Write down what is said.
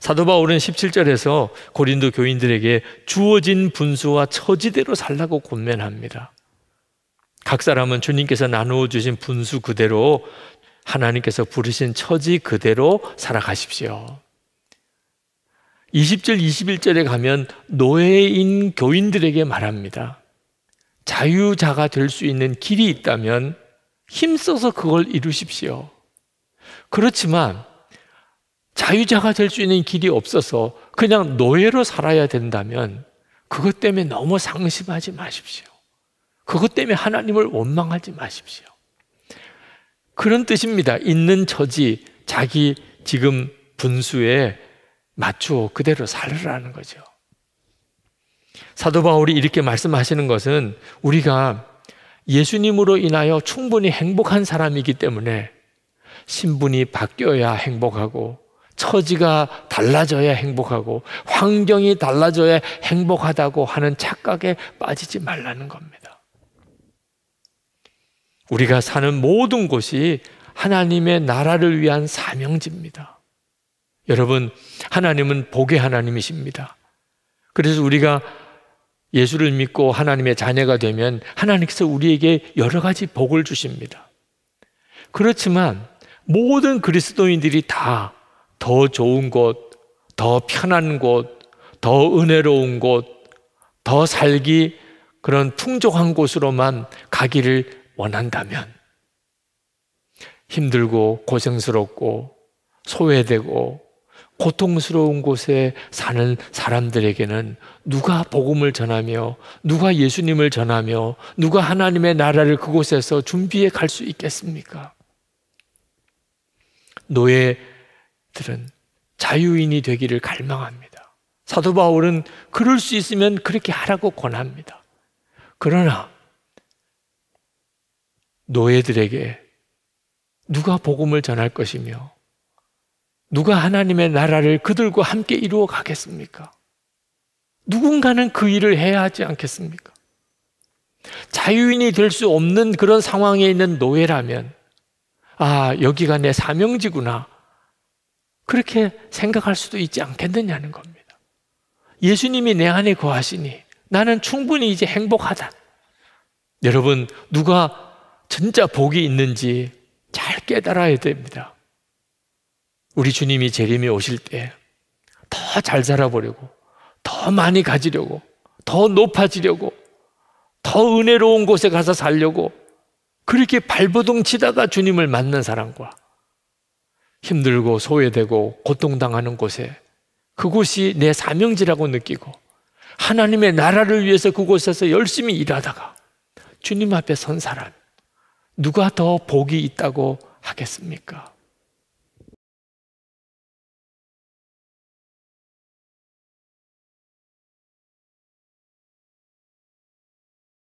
사도 바울은 17절에서 고린도 교인들에게 주어진 분수와 처지대로 살라고 권면합니다. 각 사람은 주님께서 나누어 주신 분수 그대로 하나님께서 부르신 처지 그대로 살아가십시오. 20절, 21절에 가면 노예인 교인들에게 말합니다. 자유자가 될 수 있는 길이 있다면 힘써서 그걸 이루십시오. 그렇지만 자유자가 될 수 있는 길이 없어서 그냥 노예로 살아야 된다면 그것 때문에 너무 상심하지 마십시오. 그것 때문에 하나님을 원망하지 마십시오. 그런 뜻입니다. 있는 처지, 자기 지금 분수에 맞추어 그대로 살으라는 거죠. 사도 바울이 이렇게 말씀하시는 것은 우리가 예수님으로 인하여 충분히 행복한 사람이기 때문에 신분이 바뀌어야 행복하고 처지가 달라져야 행복하고 환경이 달라져야 행복하다고 하는 착각에 빠지지 말라는 겁니다. 우리가 사는 모든 곳이 하나님의 나라를 위한 사명지입니다. 여러분, 하나님은 복의 하나님이십니다. 그래서 우리가 예수를 믿고 하나님의 자녀가 되면 하나님께서 우리에게 여러 가지 복을 주십니다. 그렇지만 모든 그리스도인들이 다더 좋은 곳, 더 편한 곳, 더 은혜로운 곳, 더 살기 그런 풍족한 곳으로만 가기를 원한다면 힘들고 고생스럽고 소외되고 고통스러운 곳에 사는 사람들에게는 누가 복음을 전하며 누가 예수님을 전하며 누가 하나님의 나라를 그곳에서 준비해 갈 수 있겠습니까? 노예 들은 자유인이 되기를 갈망합니다. 사도 바울은 그럴 수 있으면 그렇게 하라고 권합니다. 그러나 노예들에게 누가 복음을 전할 것이며 누가 하나님의 나라를 그들과 함께 이루어 가겠습니까? 누군가는 그 일을 해야 하지 않겠습니까? 자유인이 될 수 없는 그런 상황에 있는 노예라면, 아, 여기가 내 사명지구나. 그렇게 생각할 수도 있지 않겠느냐는 겁니다. 예수님이 내 안에 거하시니 나는 충분히 이제 행복하다. 여러분, 누가 진짜 복이 있는지 잘 깨달아야 됩니다. 우리 주님이 재림에 오실 때 더 잘 살아보려고, 더 많이 가지려고, 더 높아지려고, 더 은혜로운 곳에 가서 살려고, 그렇게 발버둥 치다가 주님을 만난 사람과 힘들고 소외되고 고통당하는 곳에 그곳이 내 사명지라고 느끼고 하나님의 나라를 위해서 그곳에서 열심히 일하다가 주님 앞에 선 사람 누가 더 복이 있다고 하겠습니까?